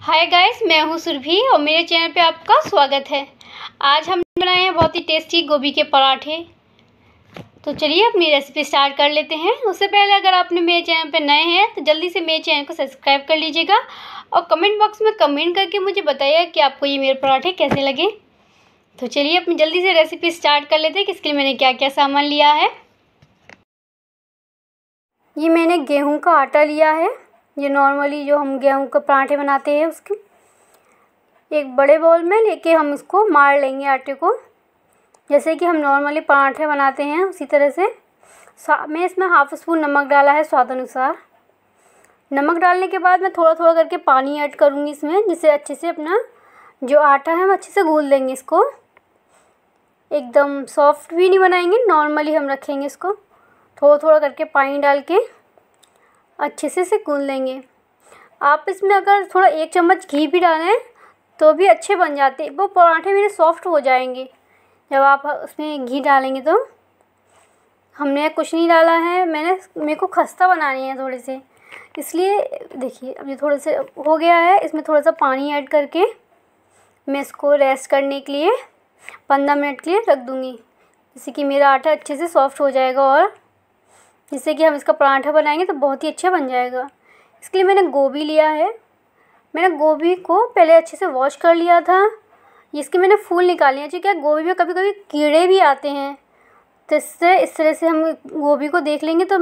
hi guys मैं हूँ सुरभि और मेरे चैनल पे आपका स्वागत है आज हम बनाए हैं बहुत ही टेस्टी गोभी के पराठे तो चलिए अपनी रेसिपी स्टार्ट कर लेते हैं उससे पहले अगर आपने मेरे चैनल पर नए हैं तो जल्दी से मेरे चैनल को सब्सक्राइब कर लीजिएगा और कमेंट बॉक्स में कमेंट करके मुझे बताइए कि आपको ये मेरे पराठे कैसे लगे तो चलिए अपनी जल्दी से रेसिपी स्टार्ट कर लेते हैं कि इसके लिए मैंने क्या क्या सामान लिया है ये मैंने गेहूं का आटा लिया है ये नॉर्मली जो हम गेहूं के पराठे बनाते हैं उसकी एक बड़े बॉल में लेके हम इसको मार लेंगे आटे को जैसे कि हम नॉर्मली पराठे बनाते हैं उसी तरह से मैं इसमें हाफ स्पून नमक डाला है स्वाद अनुसार नमक डालने के बाद मैं थोड़ा थोड़ा करके पानी ऐड करूँगी इसमें जिससे अच्छे से अपना जो आटा है हम अच्छे से घूल देंगे इसको एकदम सॉफ्ट भी नहीं बनाएंगे नॉर्मली हम रखेंगे इसको थोड़ा थोड़ा करके पानी डाल के अच्छे से इसे गूँध लेंगे आप इसमें अगर थोड़ा एक चम्मच घी भी डालें तो भी अच्छे बन जाते वो पराठे मेरे सॉफ्ट हो जाएंगे जब आप उसमें घी डालेंगे तो हमने कुछ नहीं डाला है मैंने मेरे को खस्ता बनानी है थोड़े से इसलिए देखिए अब ये थोड़े से हो गया है इसमें थोड़ा सा पानी ऐड करके मैं इसको रेस्ट करने के लिए पंद्रह मिनट के लिए रख दूँगी जैसे कि मेरा आटा अच्छे से सॉफ्ट हो जाएगा और जिससे कि हम इसका पराठा बनाएंगे तो बहुत ही अच्छा बन जाएगा इसके लिए मैंने गोभी लिया है मैंने गोभी को पहले अच्छे से वॉश कर लिया था इसके मैंने फूल निकाले हैं क्योंकि गोभी में कभी कभी कीड़े भी आते हैं तो इससे इस तरह से हम गोभी को देख लेंगे तो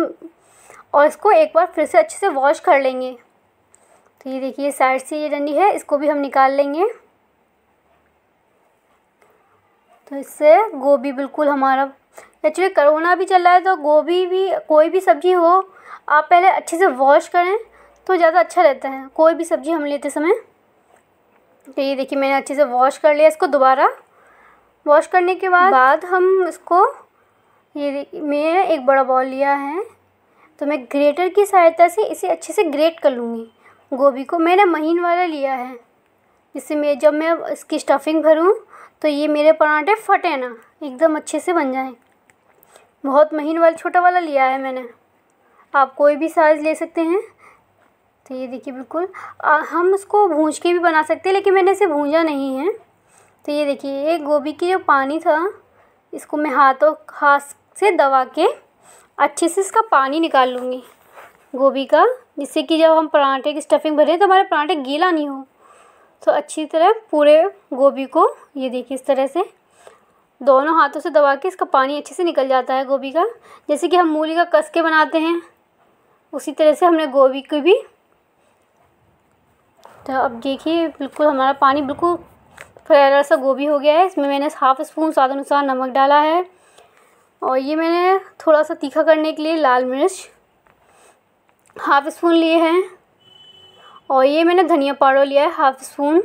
और इसको एक बार फिर से अच्छे से वॉश कर लेंगे तो ये देखिए साइड से ये डंडी है इसको भी हम निकाल लेंगे तो इससे गोभी बिल्कुल हमारा एक्चुअली करोना भी चल रहा है तो गोभी भी कोई भी सब्ज़ी हो आप पहले अच्छे से वॉश करें तो ज़्यादा अच्छा रहता है कोई भी सब्ज़ी हम लेते समय तो ये देखिए मैंने अच्छे से वॉश कर लिया इसको दोबारा वॉश करने के बाद बाद हम इसको ये देखिए मैंने एक बड़ा बॉल लिया है तो मैं ग्रेटर की सहायता से इसे अच्छे से ग्रेट कर लूँगी गोभी को मैंने महीन वाला लिया है जिससे मैं जब मैं इसकी स्टफिंग भरूँ तो ये मेरे पराठे फटे ना एकदम अच्छे से बन जाएँ बहुत महीन वाला छोटा वाला लिया है मैंने आप कोई भी साइज़ ले सकते हैं तो ये देखिए बिल्कुल हम उसको भूंज के भी बना सकते हैं लेकिन मैंने इसे भूंजा नहीं है तो ये देखिए ये गोभी की जो पानी था इसको मैं हाथों हाथ से दबा के अच्छे से इसका पानी निकाल लूँगी गोभी का जिससे कि जब हम पराठे की स्टफिंग भरें तो हमारे पराठे गीला नहीं हो तो अच्छी तरह पूरे गोभी को ये देखिए इस तरह से दोनों हाथों से दबा के इसका पानी अच्छे से निकल जाता है गोभी का जैसे कि हम मूली का कस के बनाते हैं उसी तरह से हमने गोभी की भी तो अब देखिए बिल्कुल हमारा पानी बिल्कुल फैला सा गोभी हो गया है इसमें मैंने हाफ़ स्पून स्वाद अनुसार नमक डाला है और ये मैंने थोड़ा सा तीखा करने के लिए लाल मिर्च हाफ़ स्पून लिए हैं और ये मैंने धनिया पाउडर लिया है हाफ़ स्पून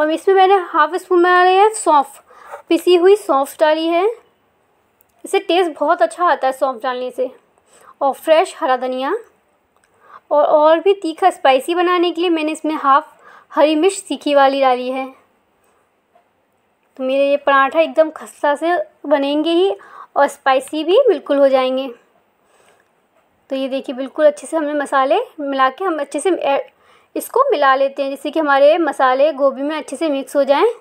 और इसमें मैंने हाफ़ स्पून बना लिया है सौंफ पिसी हुई सौंफ डाली है इससे टेस्ट बहुत अच्छा आता है सौंफ डालने से और फ्रेश हरा धनिया और और भी तीखा स्पाइसी बनाने के लिए मैंने इसमें हाफ़ हरी मिर्च तीखी वाली डाली है तो मेरे ये पराठा एकदम खस्ता से बनेंगे ही और स्पाइसी भी बिल्कुल हो जाएंगे तो ये देखिए बिल्कुल अच्छे से हमने मसाले मिला के हम अच्छे से इसको मिला लेते हैं जिससे कि हमारे मसाले गोभी में अच्छे से मिक्स हो जाएँ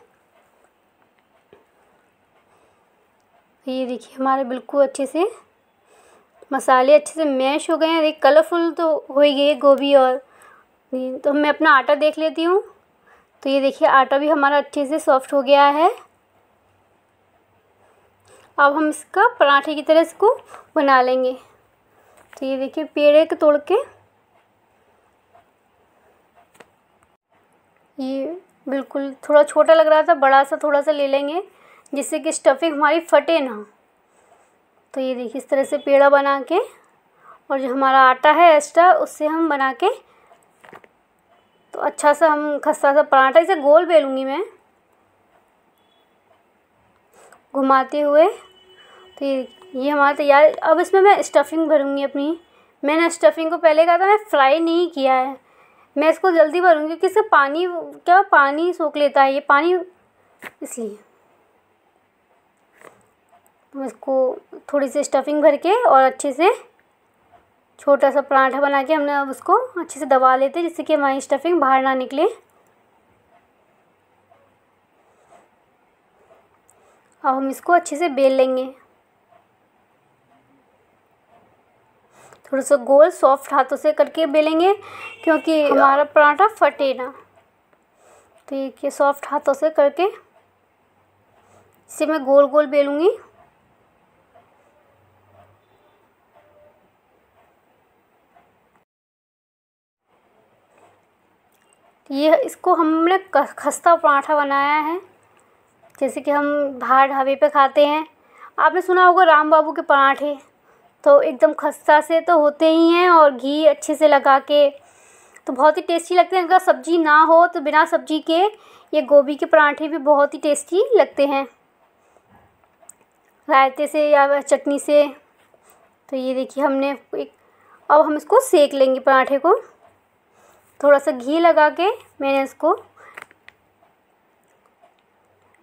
तो ये देखिए हमारे बिल्कुल अच्छे से मसाले अच्छे से मैश हो गए हैं देखिए कलरफुल तो हो ही गई गोभी और तो मैं अपना आटा देख लेती हूँ तो ये देखिए आटा भी हमारा अच्छे से सॉफ्ट हो गया है अब हम इसका पराठे की तरह इसको बना लेंगे तो ये देखिए पेड़े के तोड़ के ये बिल्कुल थोड़ा छोटा लग रहा था बड़ा सा थोड़ा सा ले लेंगे जिससे कि स्टफिंग हमारी फटे ना तो ये देखिए इस तरह से पेड़ा बना के और जो हमारा आटा है एक्स्ट्रा उससे हम बना के तो अच्छा सा हम खस्ता सा पराठा इसे गोल बेलूँगी मैं घुमाते हुए तो ये ये हमारा तैयार अब इसमें मैं स्टफिंग भरूँगी अपनी मैंने स्टफिंग को पहले कहा था मैं फ्राई नहीं किया है मैं इसको जल्दी भरूँगी क्योंकि इसका पानी क्या पानी सोख लेता है ये पानी इसलिए इसको थोड़ी सी स्टफिंग भर के और अच्छे से छोटा सा पराठा बना के हमने अब उसको अच्छे से दबा लेते हैं जिससे कि हमारी स्टफिंग बाहर ना निकले अब हम इसको अच्छे से बेल लेंगे थोड़ा सा गोल सॉफ्ट हाथों से करके बेलेंगे क्योंकि हमारा पराठा फटे ना तो ये सॉफ्ट हाथों से करके इसे मैं गोल गोल बेलूँगी ये इसको हमने खस्ता पराठा बनाया है जैसे कि हम बाहर ढाबे पे खाते हैं आपने सुना होगा राम बाबू के पराठे तो एकदम खस्ता से तो होते ही हैं और घी अच्छे से लगा के तो बहुत ही टेस्टी लगते हैं अगर सब्ज़ी ना हो तो बिना सब्ज़ी के ये गोभी के पराठे भी बहुत ही टेस्टी लगते हैं रायते से या चटनी से तो ये देखिए हमने एक अब हम इसको सेक लेंगे पराठे को थोड़ा सा घी लगा के मैंने इसको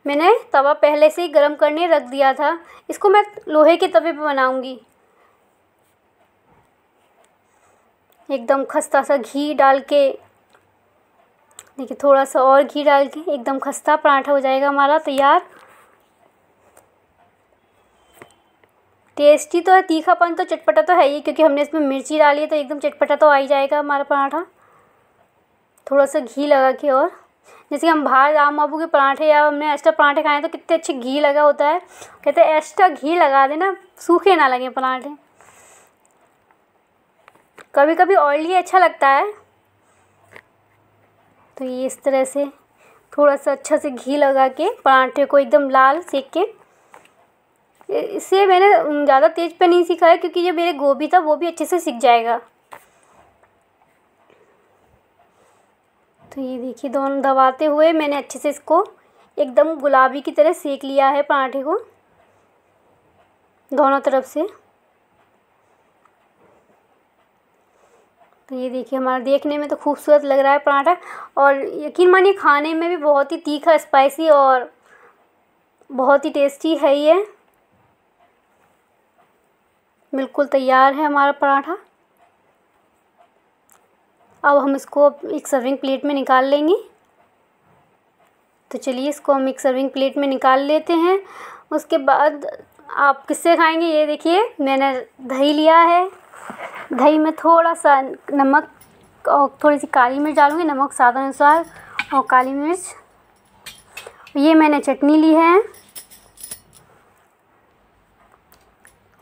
मैंने तवा पहले से ही गर्म करने रख दिया था इसको मैं लोहे के तवे पे बनाऊंगी एकदम खस्ता सा घी डाल के देखिए थोड़ा सा और घी डाल के एकदम खस्ता पराठा हो जाएगा हमारा तैयार टेस्टी तो है तीखापन तो चटपटा तो है ही क्योंकि हमने इसमें मिर्ची डाली है तो एकदम चटपटा तो आ ही जाएगा हमारा पराठा थोड़ा सा घी लगा के और जैसे कि हम बाहर राम बाबू के पराठे या हमने एक्स्ट्रा पराठे खाए तो कितने अच्छे घी लगा होता है कहते हैं एक्स्ट्रा घी लगा देना सूखे ना लगे पराठे कभी कभी ऑयली अच्छा लगता है तो ये इस तरह से थोड़ा सा अच्छा से घी लगा के पराठे को एकदम लाल सेक के इसे मैंने ज़्यादा तेज़ पे नहीं सीखा है क्योंकि जो मेरे गोभी था वो भी अच्छे से सीख जाएगा तो ये देखिए दोनों दबाते हुए मैंने अच्छे से इसको एकदम गुलाबी की तरह सेक लिया है पराठे को दोनों तरफ से तो ये देखिए हमारा देखने में तो खूबसूरत लग रहा है पराठा और यकीन मानिए खाने में भी बहुत ही तीखा स्पाइसी और बहुत ही टेस्टी है ये बिल्कुल तैयार है हमारा पराठा अब हम इसको एक सर्विंग प्लेट में निकाल लेंगे तो चलिए इसको हम एक सर्विंग प्लेट में निकाल लेते हैं उसके बाद आप किससे खाएंगे ये देखिए मैंने दही लिया है दही में थोड़ा सा नमक और थोड़ी सी काली मिर्च डालूँगी नमक स्वाद अनुसार और काली मिर्च ये मैंने चटनी ली है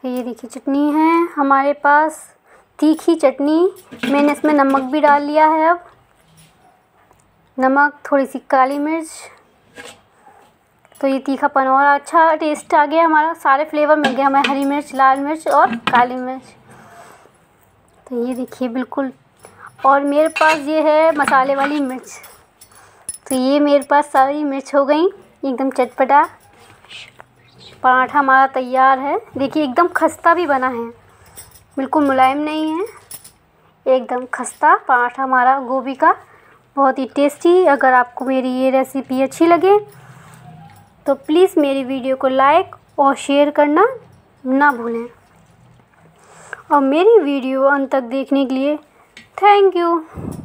ये देखिए चटनी है हमारे पास तीखी चटनी मैंने इसमें नमक भी डाल लिया है अब नमक थोड़ी सी काली मिर्च तो ये तीखापन और अच्छा टेस्ट आ गया हमारा सारे फ्लेवर मिल गए हमें हरी मिर्च लाल मिर्च और काली मिर्च तो ये देखिए बिल्कुल और मेरे पास ये है मसाले वाली मिर्च तो ये मेरे पास सारी मिर्च हो गई एकदम चटपटा पराठा हमारा तैयार है देखिए एकदम खस्ता भी बना है बिल्कुल मुलायम नहीं है एकदम खस्ता पराठा हमारा गोभी का बहुत ही टेस्टी अगर आपको मेरी ये रेसिपी अच्छी लगे तो प्लीज़ मेरी वीडियो को लाइक और शेयर करना ना भूलें और मेरी वीडियो अंत तक देखने के लिए थैंक यू